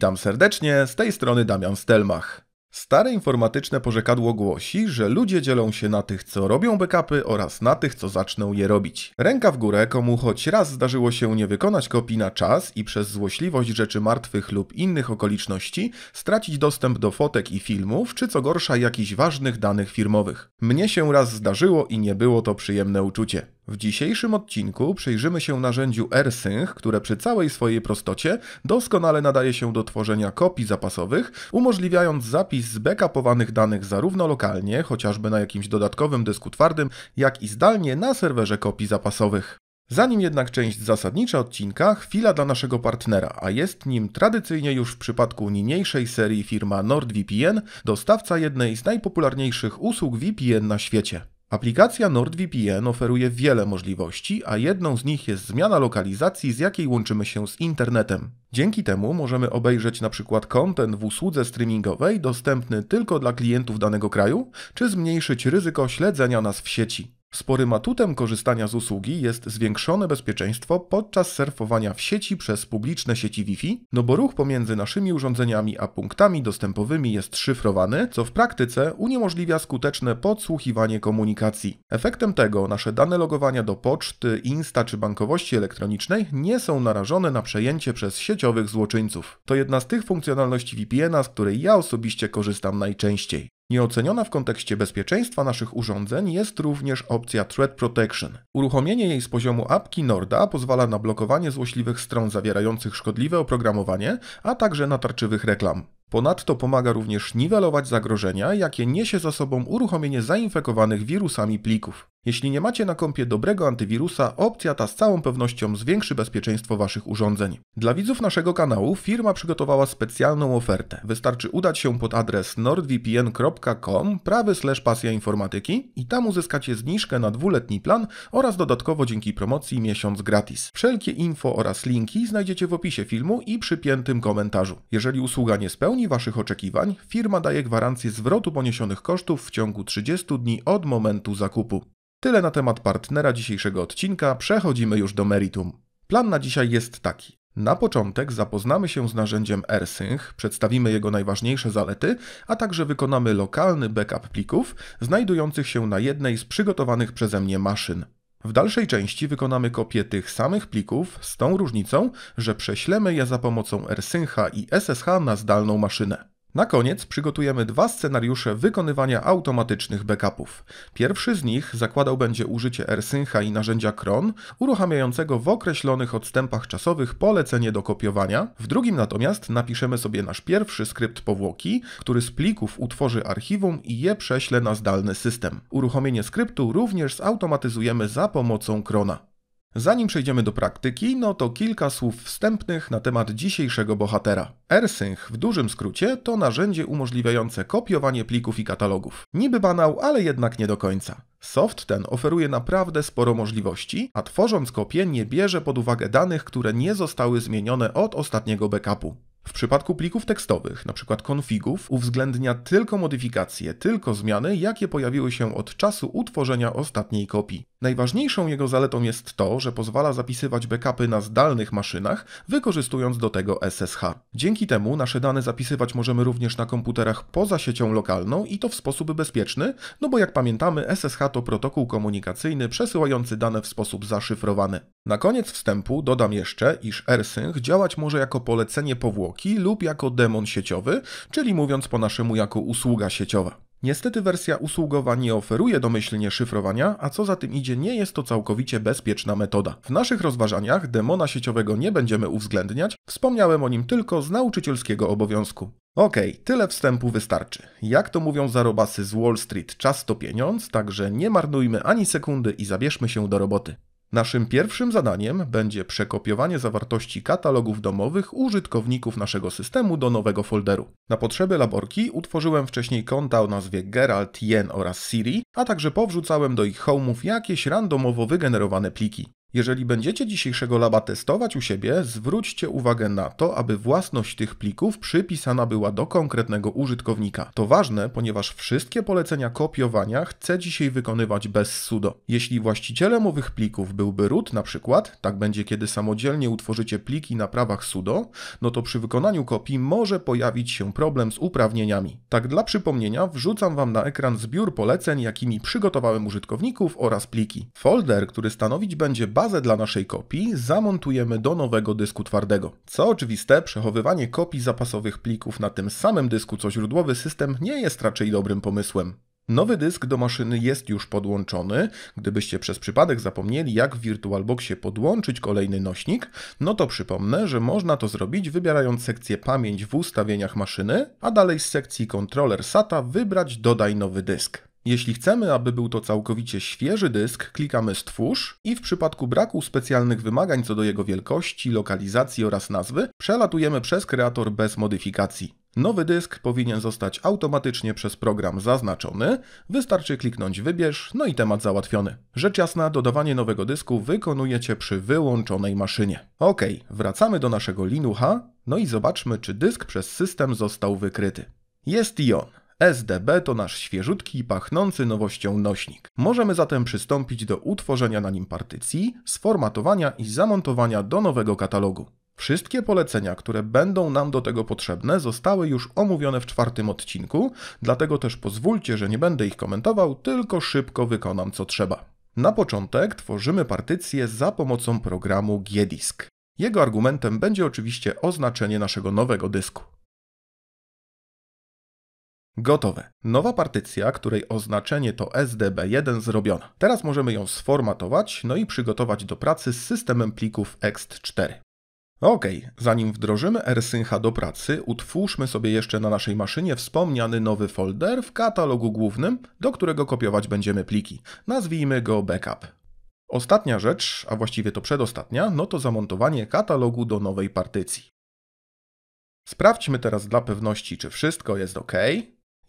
Witam serdecznie, z tej strony Damian Stelmach. Stare informatyczne porzekadło głosi, że ludzie dzielą się na tych, co robią backupy oraz na tych, co zaczną je robić. Ręka w górę, komu choć raz zdarzyło się nie wykonać kopii na czas i przez złośliwość rzeczy martwych lub innych okoliczności stracić dostęp do fotek i filmów, czy co gorsza jakichś ważnych danych firmowych. Mnie się raz zdarzyło i nie było to przyjemne uczucie. W dzisiejszym odcinku przyjrzymy się narzędziu rsync, które przy całej swojej prostocie doskonale nadaje się do tworzenia kopii zapasowych, umożliwiając zapis zbackupowanych danych zarówno lokalnie, chociażby na jakimś dodatkowym dysku twardym, jak i zdalnie na serwerze kopii zapasowych. Zanim jednak część zasadnicza odcinka, chwila dla naszego partnera, a jest nim tradycyjnie już w przypadku niniejszej serii firma NordVPN, dostawca jednej z najpopularniejszych usług VPN na świecie. Aplikacja NordVPN oferuje wiele możliwości, a jedną z nich jest zmiana lokalizacji, z jakiej łączymy się z internetem. Dzięki temu możemy obejrzeć np. kontent w usłudze streamingowej dostępny tylko dla klientów danego kraju, czy zmniejszyć ryzyko śledzenia nas w sieci. Sporym atutem korzystania z usługi jest zwiększone bezpieczeństwo podczas surfowania w sieci przez publiczne sieci Wi-Fi, no bo ruch pomiędzy naszymi urządzeniami a punktami dostępowymi jest szyfrowany, co w praktyce uniemożliwia skuteczne podsłuchiwanie komunikacji. Efektem tego nasze dane logowania do poczty, insta czy bankowości elektronicznej nie są narażone na przejęcie przez sieciowych złoczyńców. To jedna z tych funkcjonalności VPN-a, z której ja osobiście korzystam najczęściej. Nieoceniona w kontekście bezpieczeństwa naszych urządzeń jest również opcja Threat Protection. Uruchomienie jej z poziomu apki Norda pozwala na blokowanie złośliwych stron zawierających szkodliwe oprogramowanie, a także natarczywych reklam. Ponadto pomaga również niwelować zagrożenia, jakie niesie za sobą uruchomienie zainfekowanych wirusami plików. Jeśli nie macie na kompie dobrego antywirusa, opcja ta z całą pewnością zwiększy bezpieczeństwo Waszych urządzeń. Dla widzów naszego kanału firma przygotowała specjalną ofertę. Wystarczy udać się pod adres nordvpn.com prawy slash pasja informatyki i tam uzyskacie zniżkę na dwuletni plan oraz dodatkowo dzięki promocji miesiąc gratis. Wszelkie info oraz linki znajdziecie w opisie filmu i przypiętym komentarzu. Jeżeli usługa nie spełni Waszych oczekiwań, firma daje gwarancję zwrotu poniesionych kosztów w ciągu 30 dni od momentu zakupu. Tyle na temat partnera dzisiejszego odcinka, przechodzimy już do meritum. Plan na dzisiaj jest taki. Na początek zapoznamy się z narzędziem rsync, przedstawimy jego najważniejsze zalety, a także wykonamy lokalny backup plików znajdujących się na jednej z przygotowanych przeze mnie maszyn. W dalszej części wykonamy kopię tych samych plików z tą różnicą, że prześlemy je za pomocą rsyncha i SSH na zdalną maszynę. Na koniec przygotujemy dwa scenariusze wykonywania automatycznych backupów. Pierwszy z nich zakładał będzie użycie rsyncha i narzędzia cron, uruchamiającego w określonych odstępach czasowych polecenie do kopiowania. W drugim natomiast napiszemy sobie nasz pierwszy skrypt powłoki, który z plików utworzy archiwum i je prześle na zdalny system. Uruchomienie skryptu również zautomatyzujemy za pomocą crona. Zanim przejdziemy do praktyki, no to kilka słów wstępnych na temat dzisiejszego bohatera. Rsync w dużym skrócie to narzędzie umożliwiające kopiowanie plików i katalogów. Niby banał, ale jednak nie do końca. Soft ten oferuje naprawdę sporo możliwości, a tworząc kopię nie bierze pod uwagę danych, które nie zostały zmienione od ostatniego backupu. W przypadku plików tekstowych, np. konfigów, uwzględnia tylko modyfikacje, tylko zmiany, jakie pojawiły się od czasu utworzenia ostatniej kopii. Najważniejszą jego zaletą jest to, że pozwala zapisywać backupy na zdalnych maszynach, wykorzystując do tego SSH. Dzięki temu nasze dane zapisywać możemy również na komputerach poza siecią lokalną i to w sposób bezpieczny, no bo jak pamiętamy SSH to protokół komunikacyjny przesyłający dane w sposób zaszyfrowany. Na koniec wstępu dodam jeszcze, iż rsync działać może jako polecenie powłoki lub jako demon sieciowy, czyli mówiąc po naszemu jako usługa sieciowa. Niestety wersja usługowa nie oferuje domyślnie szyfrowania, a co za tym idzie nie jest to całkowicie bezpieczna metoda. W naszych rozważaniach demona sieciowego nie będziemy uwzględniać, wspomniałem o nim tylko z nauczycielskiego obowiązku. Okej, okay, tyle wstępu wystarczy. Jak to mówią zarobasy z Wall Street, czas to pieniądz, także nie marnujmy ani sekundy i zabierzmy się do roboty. Naszym pierwszym zadaniem będzie przekopiowanie zawartości katalogów domowych użytkowników naszego systemu do nowego folderu. Na potrzeby laborki utworzyłem wcześniej konta o nazwie Geralt, Jen oraz Siri, a także powrzucałem do ich home'ów jakieś randomowo wygenerowane pliki. Jeżeli będziecie dzisiejszego laba testować u siebie, zwróćcie uwagę na to, aby własność tych plików przypisana była do konkretnego użytkownika. To ważne, ponieważ wszystkie polecenia kopiowania chcę dzisiaj wykonywać bez sudo. Jeśli właścicielem owych plików byłby root na przykład, tak będzie kiedy samodzielnie utworzycie pliki na prawach sudo, no to przy wykonaniu kopii może pojawić się problem z uprawnieniami. Tak dla przypomnienia wrzucam Wam na ekran zbiór poleceń, jakimi przygotowałem użytkowników oraz pliki. Folder, który stanowić będzie bazę dla naszej kopii zamontujemy do nowego dysku twardego. Co oczywiste, przechowywanie kopii zapasowych plików na tym samym dysku co źródłowy system nie jest raczej dobrym pomysłem. Nowy dysk do maszyny jest już podłączony. Gdybyście przez przypadek zapomnieli, jak w VirtualBoxie podłączyć kolejny nośnik, no to przypomnę, że można to zrobić wybierając sekcję pamięć w ustawieniach maszyny, a dalej z sekcji kontroler SATA wybrać dodaj nowy dysk. Jeśli chcemy, aby był to całkowicie świeży dysk, klikamy Stwórz i w przypadku braku specjalnych wymagań co do jego wielkości, lokalizacji oraz nazwy, przelatujemy przez kreator bez modyfikacji. Nowy dysk powinien zostać automatycznie przez program zaznaczony, wystarczy kliknąć Wybierz, no i temat załatwiony. Rzecz jasna, dodawanie nowego dysku wykonujecie przy wyłączonej maszynie. Ok, wracamy do naszego Linuxa, no i zobaczmy, czy dysk przez system został wykryty. Jest i on. SDB to nasz świeżutki i pachnący nowością nośnik. Możemy zatem przystąpić do utworzenia na nim partycji, sformatowania i zamontowania do nowego katalogu. Wszystkie polecenia, które będą nam do tego potrzebne, zostały już omówione w czwartym odcinku, dlatego też pozwólcie, że nie będę ich komentował, tylko szybko wykonam co trzeba. Na początek tworzymy partycję za pomocą programu GDisk. Jego argumentem będzie oczywiście oznaczenie naszego nowego dysku. Gotowe. Nowa partycja, której oznaczenie to SDB1 zrobiona. Teraz możemy ją sformatować, no i przygotować do pracy z systemem plików ext4. Ok, zanim wdrożymy rsyncha do pracy, utwórzmy sobie jeszcze na naszej maszynie wspomniany nowy folder w katalogu głównym, do którego kopiować będziemy pliki. Nazwijmy go backup. Ostatnia rzecz, a właściwie to przedostatnia, no to zamontowanie katalogu do nowej partycji. Sprawdźmy teraz dla pewności, czy wszystko jest ok.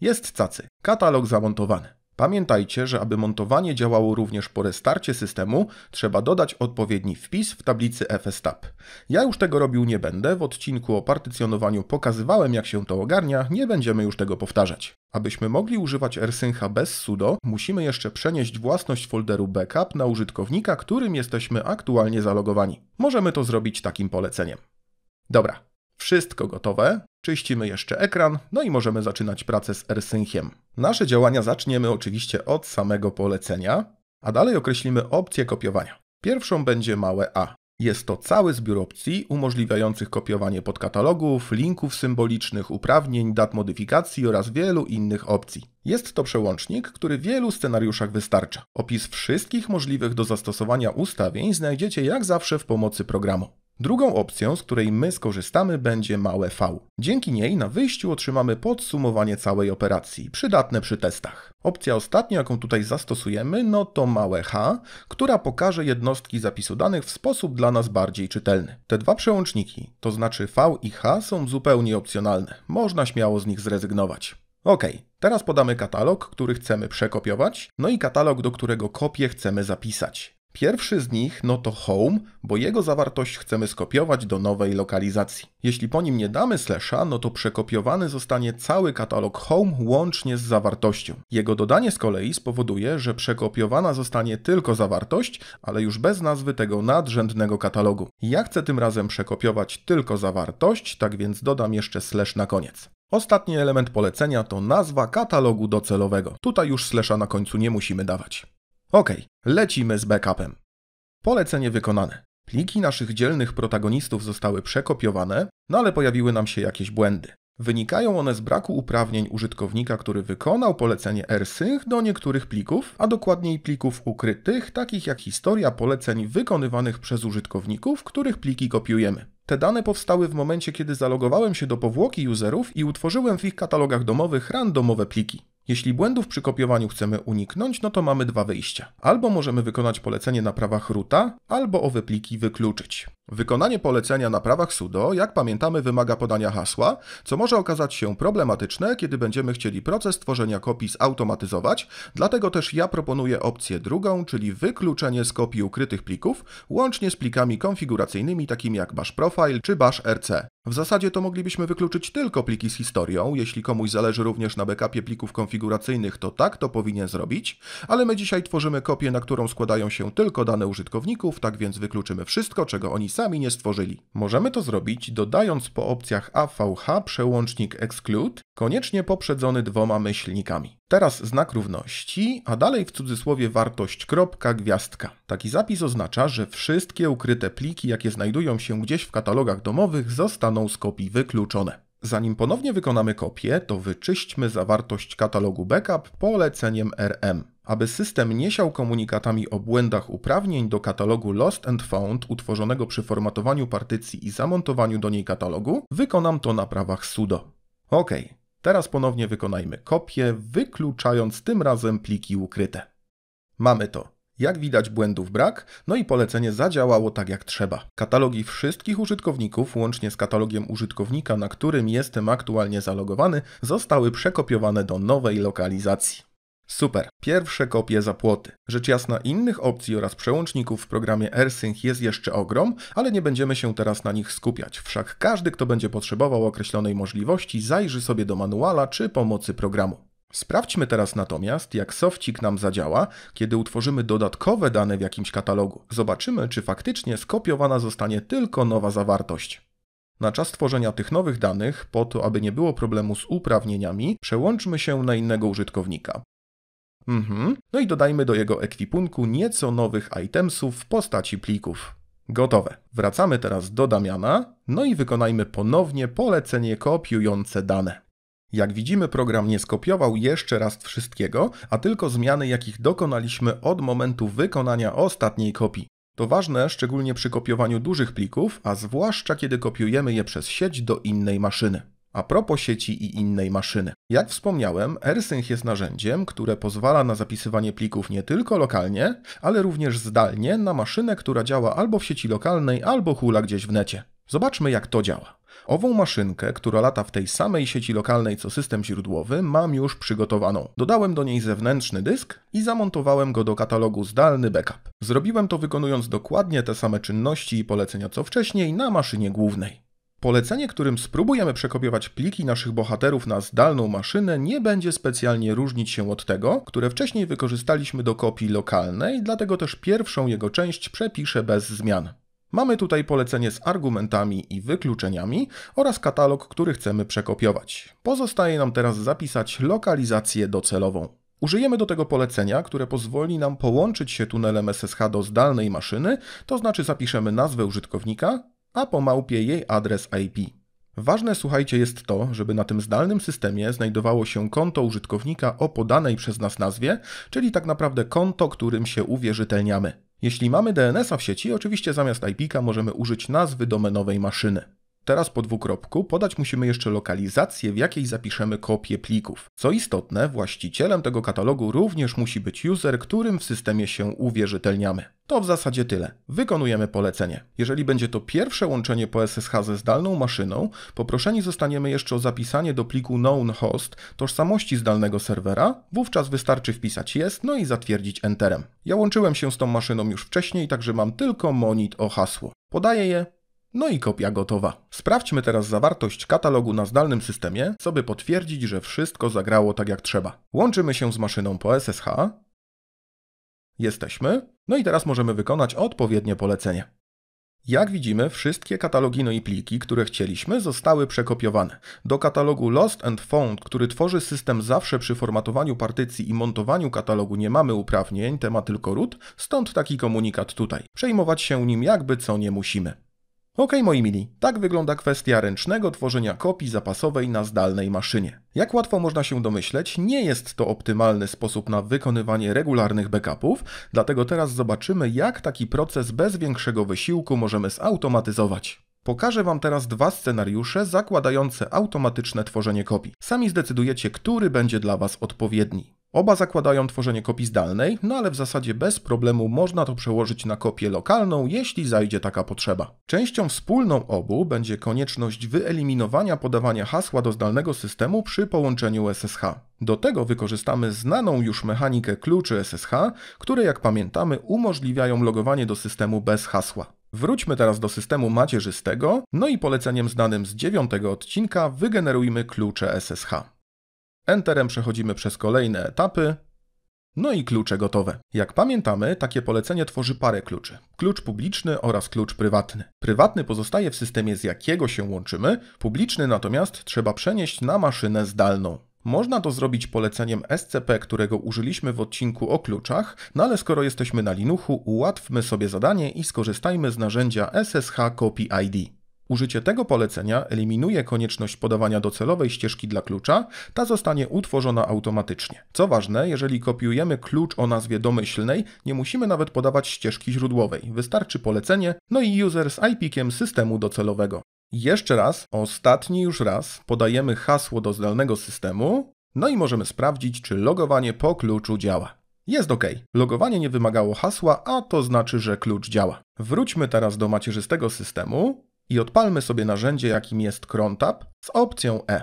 Jest cacy, katalog zamontowany. Pamiętajcie, że aby montowanie działało również po restarcie systemu, trzeba dodać odpowiedni wpis w tablicy FSTAB. Ja już tego robił nie będę, w odcinku o partycjonowaniu pokazywałem jak się to ogarnia, nie będziemy już tego powtarzać. Abyśmy mogli używać rsyncha bez sudo, musimy jeszcze przenieść własność folderu backup na użytkownika, którym jesteśmy aktualnie zalogowani. Możemy to zrobić takim poleceniem. Dobra, wszystko gotowe, czyścimy jeszcze ekran, no i możemy zaczynać pracę z AirSynciem. Nasze działania zaczniemy oczywiście od samego polecenia, a dalej określimy opcję kopiowania. Pierwszą będzie małe a. Jest to cały zbiór opcji umożliwiających kopiowanie podkatalogów, linków symbolicznych, uprawnień, dat modyfikacji oraz wielu innych opcji. Jest to przełącznik, który w wielu scenariuszach wystarcza. Opis wszystkich możliwych do zastosowania ustawień znajdziecie jak zawsze w pomocy programu. Drugą opcją, z której my skorzystamy, będzie małe V. Dzięki niej na wyjściu otrzymamy podsumowanie całej operacji, przydatne przy testach. Opcja ostatnia, jaką tutaj zastosujemy, no to małe H, która pokaże jednostki zapisu danych w sposób dla nas bardziej czytelny. Te dwa przełączniki, to znaczy V i H, są zupełnie opcjonalne. Można śmiało z nich zrezygnować. OK, teraz podamy katalog, który chcemy przekopiować, no i katalog, do którego kopię chcemy zapisać. Pierwszy z nich no to home, bo jego zawartość chcemy skopiować do nowej lokalizacji. Jeśli po nim nie damy slasha, no to przekopiowany zostanie cały katalog home łącznie z zawartością. Jego dodanie z kolei spowoduje, że przekopiowana zostanie tylko zawartość, ale już bez nazwy tego nadrzędnego katalogu. Ja chcę tym razem przekopiować tylko zawartość, tak więc dodam jeszcze slash na koniec. Ostatni element polecenia to nazwa katalogu docelowego. Tutaj już slasha na końcu nie musimy dawać. OK, lecimy z backupem. Polecenie wykonane. Pliki naszych dzielnych protagonistów zostały przekopiowane, no ale pojawiły nam się jakieś błędy. Wynikają one z braku uprawnień użytkownika, który wykonał polecenie rsync do niektórych plików, a dokładniej plików ukrytych, takich jak historia poleceń wykonywanych przez użytkowników, których pliki kopiujemy. Te dane powstały w momencie, kiedy zalogowałem się do powłoki userów i utworzyłem w ich katalogach domowych randomowe pliki. Jeśli błędów przy kopiowaniu chcemy uniknąć, no to mamy dwa wyjścia. Albo możemy wykonać polecenie na prawach roota, albo owe pliki wykluczyć. Wykonanie polecenia na prawach sudo, jak pamiętamy, wymaga podania hasła, co może okazać się problematyczne, kiedy będziemy chcieli proces tworzenia kopii zautomatyzować, dlatego też ja proponuję opcję drugą, czyli wykluczenie z kopii ukrytych plików, łącznie z plikami konfiguracyjnymi takimi jak bash profile czy bash rc. W zasadzie to moglibyśmy wykluczyć tylko pliki z historią, jeśli komuś zależy również na backupie plików konfiguracyjnych, to tak to powinien zrobić, ale my dzisiaj tworzymy kopię, na którą składają się tylko dane użytkowników, tak więc wykluczymy wszystko, czego oni sami sami nie stworzyli. Możemy to zrobić dodając po opcjach AVH przełącznik exclude, koniecznie poprzedzony dwoma myślnikami. Teraz znak równości, a dalej w cudzysłowie wartość kropka gwiazdka. Taki zapis oznacza, że wszystkie ukryte pliki, jakie znajdują się gdzieś w katalogach domowych, zostaną z kopii wykluczone. Zanim ponownie wykonamy kopię, to wyczyśćmy zawartość katalogu backup poleceniem rm. Aby system nie siał komunikatami o błędach uprawnień do katalogu Lost and Found utworzonego przy formatowaniu partycji i zamontowaniu do niej katalogu, wykonam to na prawach sudo. OK, teraz ponownie wykonajmy kopię, wykluczając tym razem pliki ukryte. Mamy to. Jak widać błędów brak, no i polecenie zadziałało tak jak trzeba. Katalogi wszystkich użytkowników, łącznie z katalogiem użytkownika, na którym jestem aktualnie zalogowany, zostały przekopiowane do nowej lokalizacji. Super, pierwsze kopie za płoty. Rzecz jasna innych opcji oraz przełączników w programie AirSync jest jeszcze ogrom, ale nie będziemy się teraz na nich skupiać. Wszak każdy, kto będzie potrzebował określonej możliwości, zajrzy sobie do manuala czy pomocy programu. Sprawdźmy teraz natomiast, jak sofcik nam zadziała, kiedy utworzymy dodatkowe dane w jakimś katalogu. Zobaczymy, czy faktycznie skopiowana zostanie tylko nowa zawartość. Na czas tworzenia tych nowych danych, po to aby nie było problemu z uprawnieniami, przełączmy się na innego użytkownika. Mhm. No i dodajmy do jego ekwipunku nieco nowych itemsów w postaci plików. Gotowe. Wracamy teraz do Damiana, no i wykonajmy ponownie polecenie kopiujące dane. Jak widzimy, program nie skopiował jeszcze raz wszystkiego, a tylko zmiany, jakich dokonaliśmy od momentu wykonania ostatniej kopii. To ważne szczególnie przy kopiowaniu dużych plików, a zwłaszcza kiedy kopiujemy je przez sieć do innej maszyny. A propos sieci i innej maszyny. Jak wspomniałem, AirSync jest narzędziem, które pozwala na zapisywanie plików nie tylko lokalnie, ale również zdalnie na maszynę, która działa albo w sieci lokalnej, albo hula gdzieś w necie. Zobaczmy jak to działa. Ową maszynkę, która lata w tej samej sieci lokalnej co system źródłowy, mam już przygotowaną. Dodałem do niej zewnętrzny dysk i zamontowałem go do katalogu zdalny backup. Zrobiłem to wykonując dokładnie te same czynności i polecenia co wcześniej na maszynie głównej. Polecenie, którym spróbujemy przekopiować pliki naszych bohaterów na zdalną maszynę, nie będzie specjalnie różnić się od tego, które wcześniej wykorzystaliśmy do kopii lokalnej, dlatego też pierwszą jego część przepiszę bez zmian. Mamy tutaj polecenie z argumentami i wykluczeniami oraz katalog, który chcemy przekopiować. Pozostaje nam teraz zapisać lokalizację docelową. Użyjemy do tego polecenia, które pozwoli nam połączyć się tunelem SSH do zdalnej maszyny, to znaczy zapiszemy nazwę użytkownika, a po małpie jej adres IP. Ważne słuchajcie jest to, żeby na tym zdalnym systemie znajdowało się konto użytkownika o podanej przez nas nazwie, czyli tak naprawdę konto, którym się uwierzytelniamy. Jeśli mamy DNS-a w sieci, oczywiście zamiast IP-ka możemy użyć nazwy domenowej maszyny. Teraz po dwukropku podać musimy jeszcze lokalizację, w jakiej zapiszemy kopię plików. Co istotne, właścicielem tego katalogu również musi być user, którym w systemie się uwierzytelniamy. To w zasadzie tyle. Wykonujemy polecenie. Jeżeli będzie to pierwsze łączenie po SSH ze zdalną maszyną, poproszeni zostaniemy jeszcze o zapisanie do pliku known host tożsamości zdalnego serwera, wówczas wystarczy wpisać jest, no i zatwierdzić enterem. Ja łączyłem się z tą maszyną już wcześniej, także mam tylko monit o hasło. Podaję je, no i kopia gotowa. Sprawdźmy teraz zawartość katalogu na zdalnym systemie, co by potwierdzić, że wszystko zagrało tak jak trzeba. Łączymy się z maszyną po SSH. Jesteśmy. No i teraz możemy wykonać odpowiednie polecenie. Jak widzimy, wszystkie katalogi no i pliki, które chcieliśmy, zostały przekopiowane. Do katalogu Lost and Found, który tworzy system zawsze przy formatowaniu partycji i montowaniu katalogu nie mamy uprawnień, tema tylko root, stąd taki komunikat tutaj. Przejmować się nim jakby co nie musimy. Ok, moi mili, tak wygląda kwestia ręcznego tworzenia kopii zapasowej na zdalnej maszynie. Jak łatwo można się domyśleć, nie jest to optymalny sposób na wykonywanie regularnych backupów, dlatego teraz zobaczymy, jak taki proces bez większego wysiłku możemy zautomatyzować. Pokażę Wam teraz dwa scenariusze zakładające automatyczne tworzenie kopii. Sami zdecydujecie, który będzie dla Was odpowiedni. Oba zakładają tworzenie kopii zdalnej, no ale w zasadzie bez problemu można to przełożyć na kopię lokalną, jeśli zajdzie taka potrzeba. Częścią wspólną obu będzie konieczność wyeliminowania podawania hasła do zdalnego systemu przy połączeniu SSH. Do tego wykorzystamy znaną już mechanikę kluczy SSH, które jak pamiętamy umożliwiają logowanie do systemu bez hasła. Wróćmy teraz do systemu macierzystego, no i poleceniem znanym z dziewiątego odcinka wygenerujmy klucze SSH. Enterem przechodzimy przez kolejne etapy. No i klucze gotowe. Jak pamiętamy, takie polecenie tworzy parę kluczy. Klucz publiczny oraz klucz prywatny. Prywatny pozostaje w systemie, z jakiego się łączymy, publiczny natomiast trzeba przenieść na maszynę zdalną. Można to zrobić poleceniem SCP, którego użyliśmy w odcinku o kluczach, no ale skoro jesteśmy na Linuchu, ułatwmy sobie zadanie i skorzystajmy z narzędzia SSH Copy ID. Użycie tego polecenia eliminuje konieczność podawania docelowej ścieżki dla klucza, ta zostanie utworzona automatycznie. Co ważne, jeżeli kopiujemy klucz o nazwie domyślnej, nie musimy nawet podawać ścieżki źródłowej, wystarczy polecenie, no i user z IP-kiem systemu docelowego. Jeszcze raz, ostatni już raz, podajemy hasło do zdalnego systemu, no i możemy sprawdzić, czy logowanie po kluczu działa. Jest ok. Logowanie nie wymagało hasła, a to znaczy, że klucz działa. Wróćmy teraz do macierzystego systemu i odpalmy sobie narzędzie, jakim jest crontab z opcją E.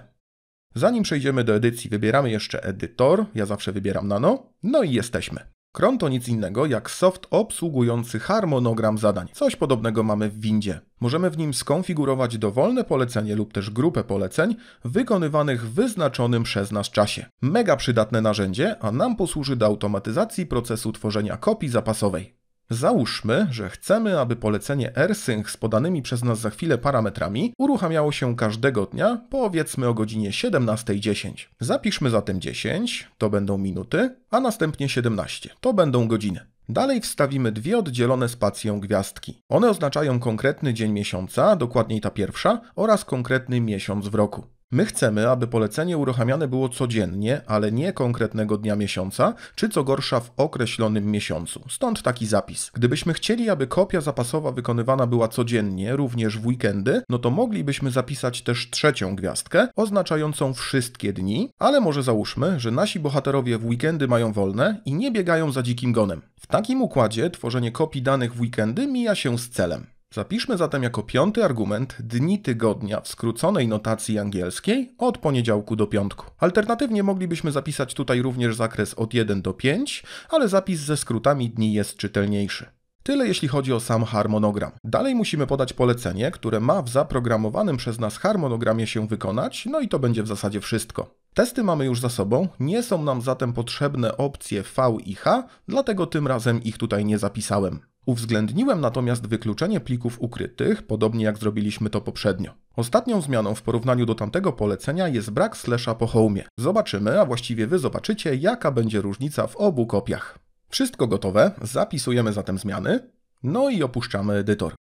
Zanim przejdziemy do edycji, wybieramy jeszcze edytor, ja zawsze wybieram nano, no i jesteśmy. Cron to nic innego jak soft obsługujący harmonogram zadań. Coś podobnego mamy w windzie. Możemy w nim skonfigurować dowolne polecenie lub też grupę poleceń wykonywanych w wyznaczonym przez nas czasie. Mega przydatne narzędzie, a nam posłuży do automatyzacji procesu tworzenia kopii zapasowej. Załóżmy, że chcemy, aby polecenie rsync z podanymi przez nas za chwilę parametrami uruchamiało się każdego dnia, powiedzmy o godzinie 17.10. Zapiszmy zatem 10, to będą minuty, a następnie 17, to będą godziny. Dalej wstawimy dwie oddzielone spacją gwiazdki. One oznaczają konkretny dzień miesiąca, dokładniej ta pierwsza, oraz konkretny miesiąc w roku. My chcemy, aby polecenie uruchamiane było codziennie, ale nie konkretnego dnia miesiąca, czy co gorsza w określonym miesiącu. Stąd taki zapis. Gdybyśmy chcieli, aby kopia zapasowa wykonywana była codziennie, również w weekendy, no to moglibyśmy zapisać też trzecią gwiazdkę, oznaczającą wszystkie dni, ale może załóżmy, że nasi bohaterowie w weekendy mają wolne i nie biegają za dzikim gonem. W takim układzie tworzenie kopii danych w weekendy mija się z celem. Zapiszmy zatem jako piąty argument dni tygodnia w skróconej notacji angielskiej od poniedziałku do piątku. Alternatywnie moglibyśmy zapisać tutaj również zakres od 1 do 5, ale zapis ze skrótami dni jest czytelniejszy. Tyle jeśli chodzi o sam harmonogram. Dalej musimy podać polecenie, które ma w zaprogramowanym przez nas harmonogramie się wykonać, no i to będzie w zasadzie wszystko. Testy mamy już za sobą, nie są nam zatem potrzebne opcje V i H, dlatego tym razem ich tutaj nie zapisałem. Uwzględniłem natomiast wykluczenie plików ukrytych, podobnie jak zrobiliśmy to poprzednio. Ostatnią zmianą w porównaniu do tamtego polecenia jest brak slasha po home. Zobaczymy, a właściwie wy zobaczycie, jaka będzie różnica w obu kopiach. Wszystko gotowe, zapisujemy zatem zmiany, no i opuszczamy edytor.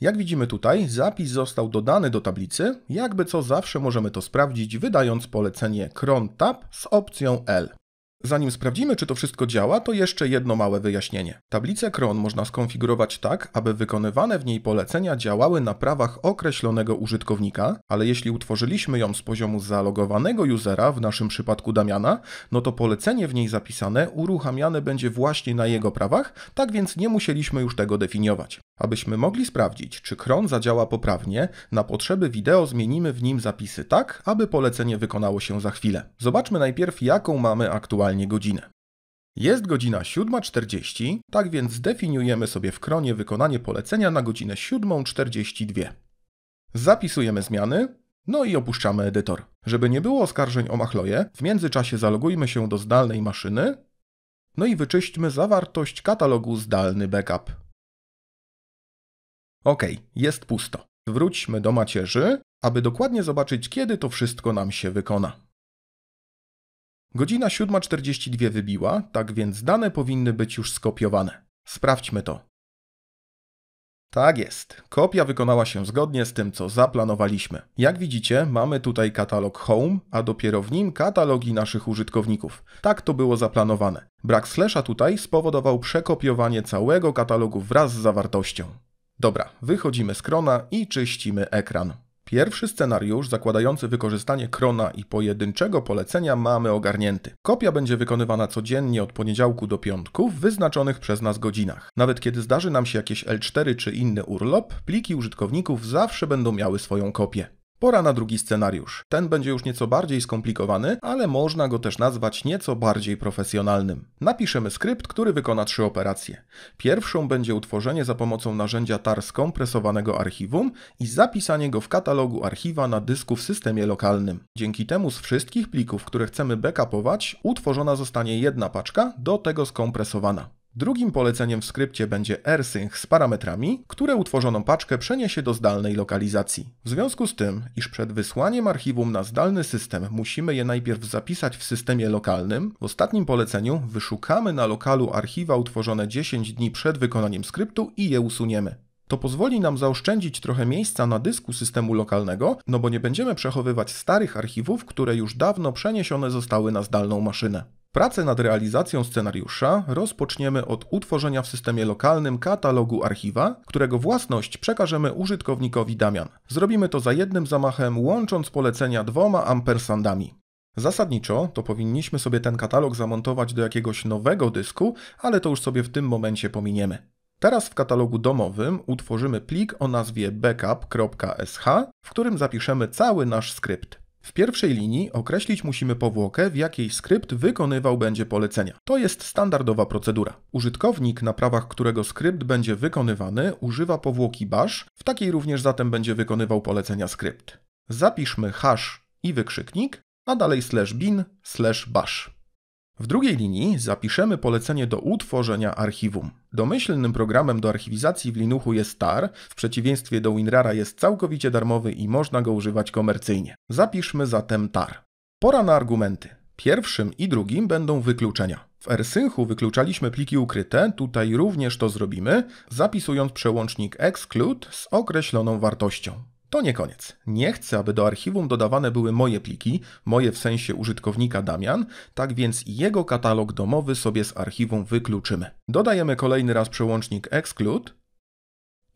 Jak widzimy tutaj, zapis został dodany do tablicy, jakby co zawsze możemy to sprawdzić wydając polecenie cron tab z opcją L. Zanim sprawdzimy, czy to wszystko działa, to jeszcze jedno małe wyjaśnienie. Tablicę Cron można skonfigurować tak, aby wykonywane w niej polecenia działały na prawach określonego użytkownika, ale jeśli utworzyliśmy ją z poziomu zalogowanego usera, w naszym przypadku Damiana, no to polecenie w niej zapisane uruchamiane będzie właśnie na jego prawach, tak więc nie musieliśmy już tego definiować. Abyśmy mogli sprawdzić, czy kron zadziała poprawnie, na potrzeby wideo zmienimy w nim zapisy tak, aby polecenie wykonało się za chwilę. Zobaczmy najpierw, jaką mamy aktualnie godzinę. Jest godzina 7.40, tak więc zdefiniujemy sobie w kronie wykonanie polecenia na godzinę 7.42. Zapisujemy zmiany, no i opuszczamy edytor. Żeby nie było oskarżeń o machloje, w międzyczasie zalogujmy się do zdalnej maszyny, no i wyczyśćmy zawartość katalogu zdalny backup. Ok, jest pusto. Wróćmy do macierzy, aby dokładnie zobaczyć, kiedy to wszystko nam się wykona. Godzina 7.42 wybiła, tak więc dane powinny być już skopiowane. Sprawdźmy to. Tak jest. Kopia wykonała się zgodnie z tym, co zaplanowaliśmy. Jak widzicie, mamy tutaj katalog Home, a dopiero w nim katalogi naszych użytkowników. Tak to było zaplanowane. Brak slasha tutaj spowodował przekopiowanie całego katalogu wraz z zawartością. Dobra, wychodzimy z krona i czyścimy ekran. Pierwszy scenariusz zakładający wykorzystanie krona i pojedynczego polecenia mamy ogarnięty. Kopia będzie wykonywana codziennie od poniedziałku do piątku w wyznaczonych przez nas godzinach. Nawet kiedy zdarzy nam się jakieś L4 czy inny urlop, pliki użytkowników zawsze będą miały swoją kopię. Pora na drugi scenariusz. Ten będzie już nieco bardziej skomplikowany, ale można go też nazwać nieco bardziej profesjonalnym. Napiszemy skrypt, który wykona trzy operacje. Pierwszą będzie utworzenie za pomocą narzędzia TAR skompresowanego archiwum i zapisanie go w katalogu archiwa na dysku w systemie lokalnym. Dzięki temu z wszystkich plików, które chcemy backupować, utworzona zostanie jedna paczka, do tego skompresowana. Drugim poleceniem w skrypcie będzie rsync z parametrami, które utworzoną paczkę przeniesie do zdalnej lokalizacji. W związku z tym, iż przed wysłaniem archiwum na zdalny system musimy je najpierw zapisać w systemie lokalnym, w ostatnim poleceniu wyszukamy na lokalu archiwa utworzone 10 dni przed wykonaniem skryptu i je usuniemy. To pozwoli nam zaoszczędzić trochę miejsca na dysku systemu lokalnego, no bo nie będziemy przechowywać starych archiwów, które już dawno przeniesione zostały na zdalną maszynę. Pracę nad realizacją scenariusza rozpoczniemy od utworzenia w systemie lokalnym katalogu archiwa, którego własność przekażemy użytkownikowi Damian. Zrobimy to za jednym zamachem, łącząc polecenia dwoma ampersandami. Zasadniczo to powinniśmy sobie ten katalog zamontować do jakiegoś nowego dysku, ale to już sobie w tym momencie pominiemy. Teraz w katalogu domowym utworzymy plik o nazwie backup.sh, w którym zapiszemy cały nasz skrypt. W pierwszej linii określić musimy powłokę, w jakiej skrypt wykonywał będzie polecenia. To jest standardowa procedura. Użytkownik, na prawach którego skrypt będzie wykonywany, używa powłoki bash, w takiej również zatem będzie wykonywał polecenia skrypt. Zapiszmy hash i wykrzyknik, a dalej slash bin slash bash. W drugiej linii zapiszemy polecenie do utworzenia archiwum. Domyślnym programem do archiwizacji w Linuxu jest tar, w przeciwieństwie do WinRARa jest całkowicie darmowy i można go używać komercyjnie. Zapiszmy zatem tar. Pora na argumenty. Pierwszym i drugim będą wykluczenia. W rsynchu wykluczaliśmy pliki ukryte, tutaj również to zrobimy, zapisując przełącznik exclude z określoną wartością. To nie koniec. Nie chcę, aby do archiwum dodawane były moje pliki, moje w sensie użytkownika Damian, tak więc jego katalog domowy sobie z archiwum wykluczymy. Dodajemy kolejny raz przełącznik exclude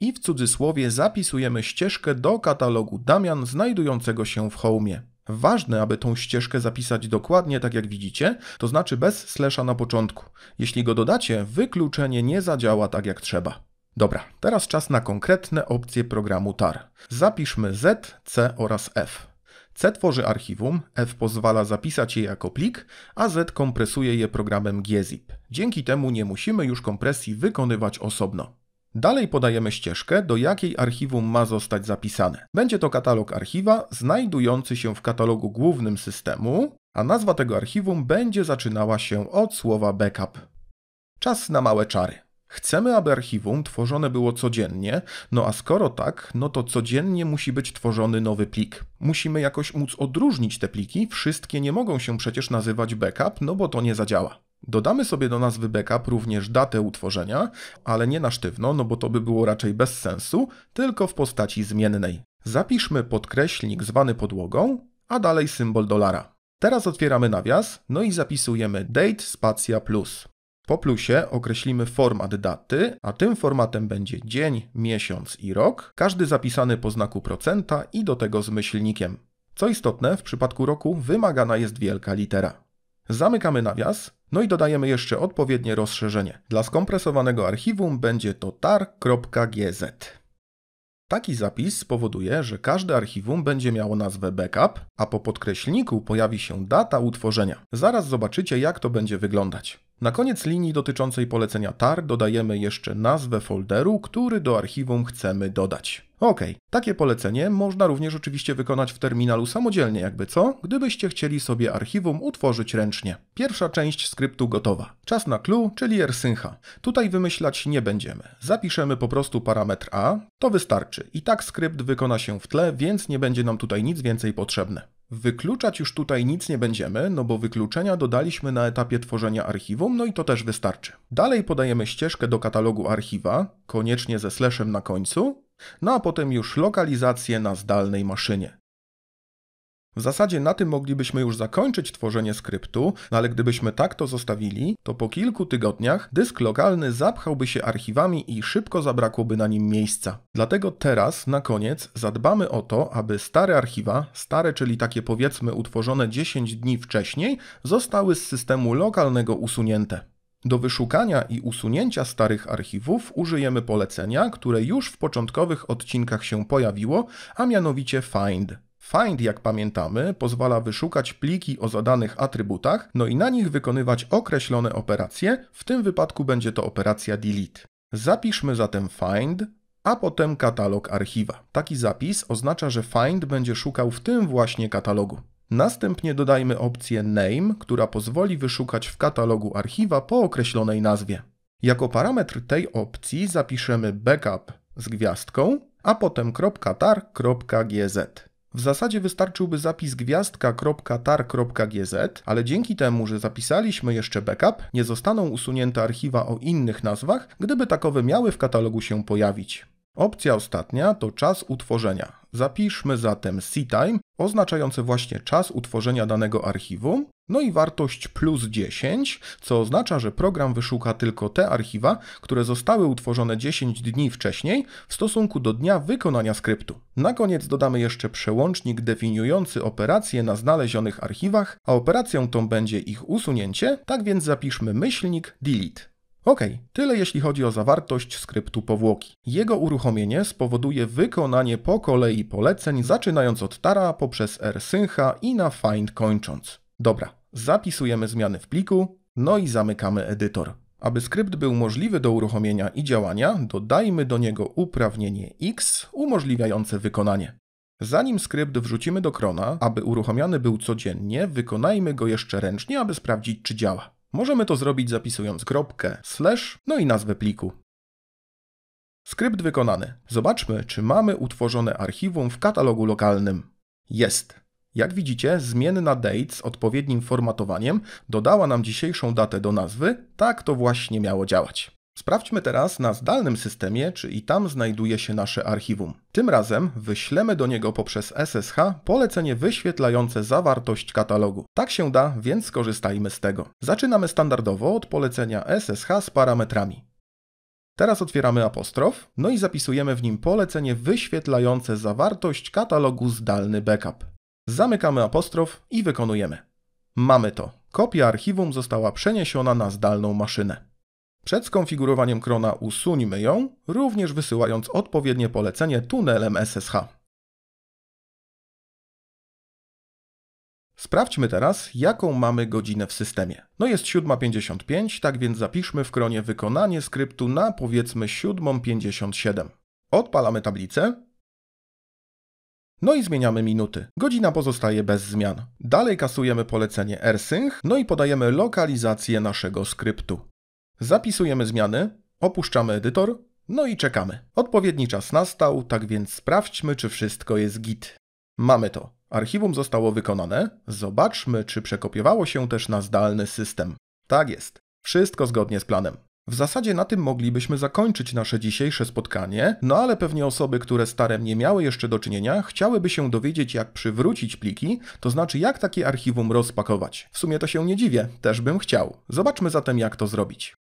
i w cudzysłowie zapisujemy ścieżkę do katalogu Damian znajdującego się w Home. Ważne, aby tą ścieżkę zapisać dokładnie tak jak widzicie, to znaczy bez slasha na początku. Jeśli go dodacie, wykluczenie nie zadziała tak jak trzeba. Dobra, teraz czas na konkretne opcje programu TAR. Zapiszmy Z, C oraz F. C tworzy archiwum, F pozwala zapisać je jako plik, a Z kompresuje je programem gzip. Dzięki temu nie musimy już kompresji wykonywać osobno. Dalej podajemy ścieżkę, do jakiej archiwum ma zostać zapisane. Będzie to katalog archiwa znajdujący się w katalogu głównym systemu, a nazwa tego archiwum będzie zaczynała się od słowa backup. Czas na małe czary. Chcemy, aby archiwum tworzone było codziennie, no a skoro tak, no to codziennie musi być tworzony nowy plik. Musimy jakoś móc odróżnić te pliki, wszystkie nie mogą się przecież nazywać backup, no bo to nie zadziała. Dodamy sobie do nazwy backup również datę utworzenia, ale nie na sztywno, no bo to by było raczej bez sensu, tylko w postaci zmiennej. Zapiszmy podkreślnik zwany podłogą, a dalej symbol dolara. Teraz otwieramy nawias, no i zapisujemy date spacja plus. Po plusie określimy format daty, a tym formatem będzie dzień, miesiąc i rok, każdy zapisany po znaku procenta i do tego z myślnikiem. Co istotne, w przypadku roku wymagana jest wielka litera. Zamykamy nawias, no i dodajemy jeszcze odpowiednie rozszerzenie. Dla skompresowanego archiwum będzie to tar.gz. Taki zapis spowoduje, że każde archiwum będzie miało nazwę backup, a po podkreślniku pojawi się data utworzenia. Zaraz zobaczycie, jak to będzie wyglądać. Na koniec linii dotyczącej polecenia TAR dodajemy jeszcze nazwę folderu, który do archiwum chcemy dodać. Ok, takie polecenie można również oczywiście wykonać w terminalu samodzielnie, jakby co, gdybyście chcieli sobie archiwum utworzyć ręcznie. Pierwsza część skryptu gotowa. Czas na clue, czyli rsyncha. Tutaj wymyślać nie będziemy. Zapiszemy po prostu parametr a, to wystarczy. I tak skrypt wykona się w tle, więc nie będzie nam tutaj nic więcej potrzebne. Wykluczać już tutaj nic nie będziemy, no bo wykluczenia dodaliśmy na etapie tworzenia archiwum, no i to też wystarczy. Dalej podajemy ścieżkę do katalogu archiwa, koniecznie ze slashem na końcu, no a potem już lokalizację na zdalnej maszynie. W zasadzie na tym moglibyśmy już zakończyć tworzenie skryptu, no ale gdybyśmy tak to zostawili, to po kilku tygodniach dysk lokalny zapchałby się archiwami i szybko zabrakłoby na nim miejsca. Dlatego teraz, na koniec, zadbamy o to, aby stare archiwa, stare czyli takie powiedzmy utworzone 10 dni wcześniej, zostały z systemu lokalnego usunięte. Do wyszukania i usunięcia starych archiwów użyjemy polecenia, które już w początkowych odcinkach się pojawiło, a mianowicie find. Find, jak pamiętamy, pozwala wyszukać pliki o zadanych atrybutach, no i na nich wykonywać określone operacje, w tym wypadku będzie to operacja delete. Zapiszmy zatem find, a potem katalog archiwa. Taki zapis oznacza, że find będzie szukał w tym właśnie katalogu. Następnie dodajmy opcję name, która pozwoli wyszukać w katalogu archiwa po określonej nazwie. Jako parametr tej opcji zapiszemy backup z gwiazdką, a potem .tar.gz. W zasadzie wystarczyłby zapis gwiazdka.tar.gz, ale dzięki temu, że zapisaliśmy jeszcze backup, nie zostaną usunięte archiwa o innych nazwach, gdyby takowe miały w katalogu się pojawić. Opcja ostatnia to czas utworzenia. Zapiszmy zatem ctime, oznaczające właśnie czas utworzenia danego archiwum, no i wartość plus 10, co oznacza, że program wyszuka tylko te archiwa, które zostały utworzone 10 dni wcześniej w stosunku do dnia wykonania skryptu. Na koniec dodamy jeszcze przełącznik definiujący operacje na znalezionych archiwach, a operacją tą będzie ich usunięcie, tak więc zapiszmy myślnik delete. Ok, tyle jeśli chodzi o zawartość skryptu powłoki. Jego uruchomienie spowoduje wykonanie po kolei poleceń, zaczynając od tara poprzez rsyncha i na find kończąc. Dobra, zapisujemy zmiany w pliku, no i zamykamy edytor. Aby skrypt był możliwy do uruchomienia i działania, dodajmy do niego uprawnienie X umożliwiające wykonanie. Zanim skrypt wrzucimy do krona, aby uruchomiony był codziennie, wykonajmy go jeszcze ręcznie, aby sprawdzić czy działa. Możemy to zrobić zapisując kropkę, slash, no i nazwę pliku. Skrypt wykonany. Zobaczmy, czy mamy utworzone archiwum w katalogu lokalnym. Jest. Jak widzicie, zmienna date z odpowiednim formatowaniem dodała nam dzisiejszą datę do nazwy. Tak to właśnie miało działać. Sprawdźmy teraz na zdalnym systemie, czy i tam znajduje się nasze archiwum. Tym razem wyślemy do niego poprzez SSH polecenie wyświetlające zawartość katalogu. Tak się da, więc skorzystajmy z tego. Zaczynamy standardowo od polecenia SSH z parametrami. Teraz otwieramy apostrof, no i zapisujemy w nim polecenie wyświetlające zawartość katalogu zdalny backup. Zamykamy apostrof i wykonujemy. Mamy to. Kopia archiwum została przeniesiona na zdalną maszynę. Przed skonfigurowaniem krona usuńmy ją, również wysyłając odpowiednie polecenie tunelem SSH. Sprawdźmy teraz, jaką mamy godzinę w systemie. No jest 7.55, tak więc zapiszmy w kronie wykonanie skryptu na powiedzmy 7.57. Odpalamy tablicę. No i zmieniamy minuty. Godzina pozostaje bez zmian. Dalej kasujemy polecenie rsync, no i podajemy lokalizację naszego skryptu. Zapisujemy zmiany, opuszczamy edytor, no i czekamy. Odpowiedni czas nastał, tak więc sprawdźmy, czy wszystko jest git. Mamy to. Archiwum zostało wykonane. Zobaczmy, czy przekopiowało się też na zdalny system. Tak jest. Wszystko zgodnie z planem. W zasadzie na tym moglibyśmy zakończyć nasze dzisiejsze spotkanie, no ale pewnie osoby, które starem nie miały jeszcze do czynienia, chciałyby się dowiedzieć, jak przywrócić pliki, to znaczy jak takie archiwum rozpakować. W sumie to się nie dziwię, też bym chciał. Zobaczmy zatem, jak to zrobić.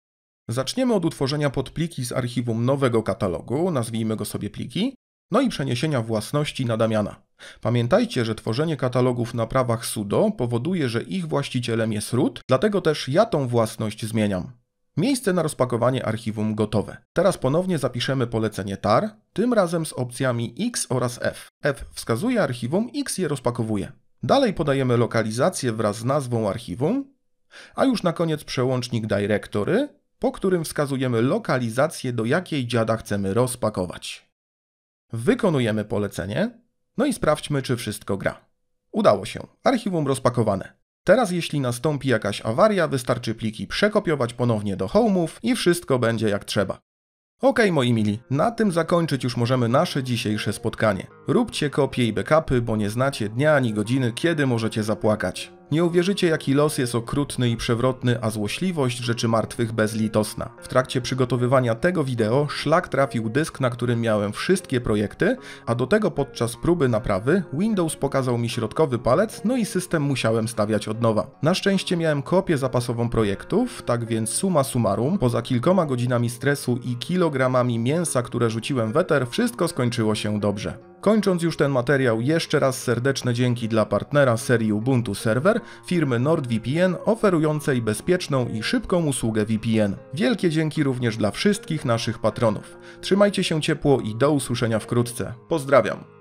Zaczniemy od utworzenia podpliki z archiwum nowego katalogu, nazwijmy go sobie pliki, no i przeniesienia własności na Damiana. Pamiętajcie, że tworzenie katalogów na prawach sudo powoduje, że ich właścicielem jest root, dlatego też ja tą własność zmieniam. Miejsce na rozpakowanie archiwum gotowe. Teraz ponownie zapiszemy polecenie tar, tym razem z opcjami x oraz f. f wskazuje archiwum, x je rozpakowuje. Dalej podajemy lokalizację wraz z nazwą archiwum, a już na koniec przełącznik directory, po którym wskazujemy lokalizację, do jakiej dziada chcemy rozpakować. Wykonujemy polecenie, no i sprawdźmy, czy wszystko gra. Udało się, archiwum rozpakowane. Teraz jeśli nastąpi jakaś awaria, wystarczy pliki przekopiować ponownie do home'ów i wszystko będzie jak trzeba. Ok, moi mili, na tym zakończyć już możemy nasze dzisiejsze spotkanie. Róbcie kopie i backupy, bo nie znacie dnia ani godziny, kiedy możecie zapłakać. Nie uwierzycie, jaki los jest okrutny i przewrotny, a złośliwość rzeczy martwych bezlitosna. W trakcie przygotowywania tego wideo szlak trafił dysk, na którym miałem wszystkie projekty, a do tego podczas próby naprawy Windows pokazał mi środkowy palec, no i system musiałem stawiać od nowa. Na szczęście miałem kopię zapasową projektów, tak więc suma summarum, poza kilkoma godzinami stresu i kilogramami mięsa, które rzuciłem weter, wszystko skończyło się dobrze. Kończąc już ten materiał, jeszcze raz serdeczne dzięki dla partnera serii Ubuntu Server, firmy NordVPN, oferującej bezpieczną i szybką usługę VPN. Wielkie dzięki również dla wszystkich naszych patronów. Trzymajcie się ciepło i do usłyszenia wkrótce. Pozdrawiam.